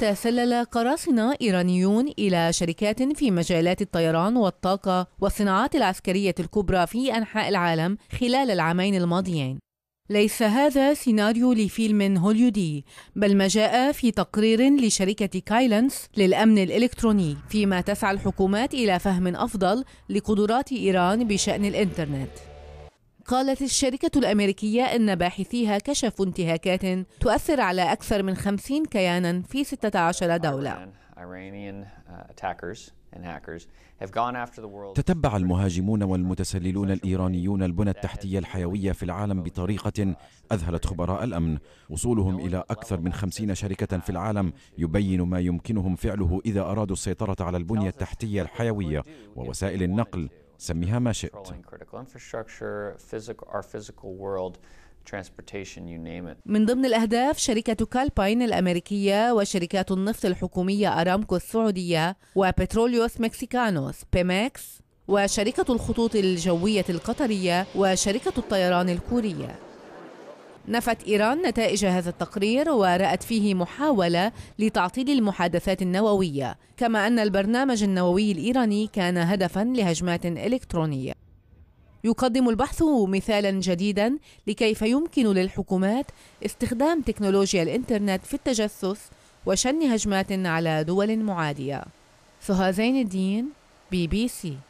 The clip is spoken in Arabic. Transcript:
تسلل قراصنة إيرانيون إلى شركات في مجالات الطيران والطاقة والصناعات العسكرية الكبرى في أنحاء العالم خلال العامين الماضيين ليس هذا سيناريو لفيلم هوليودي بل ما جاء في تقرير لشركة كايلنس للأمن الإلكتروني فيما تسعى الحكومات إلى فهم أفضل لقدرات إيران بشأن الإنترنت قالت الشركة الأمريكية أن باحثيها كشفوا انتهاكات تؤثر على أكثر من 50 كيانا في 16 دولة uh, تتبع المهاجمون والمتسللون الايرانيون البنى التحتيه الحيويه في العالم بطريقه اذهلت خبراء الامن وصولهم الى اكثر من خمسين شركه في العالم يبين ما يمكنهم فعله اذا ارادوا السيطره على البنيه التحتيه الحيويه ووسائل النقل سميها ما شئت من ضمن الأهداف شركة كالباين الأمريكية وشركات النفط الحكومية أرامكو السعودية وبتروليوس مكسيكانوس بيمكس وشركة الخطوط الجوية القطرية وشركة الطيران الكورية نفت إيران نتائج هذا التقرير ورأت فيه محاولة لتعطيل المحادثات النووية كما أن البرنامج النووي الإيراني كان هدفا لهجمات إلكترونية يقدم البحث مثالا جديدا لكيف يمكن للحكومات استخدام تكنولوجيا الإنترنت في التجسس وشن هجمات على دول معادية سهى زين الدين بي بي سي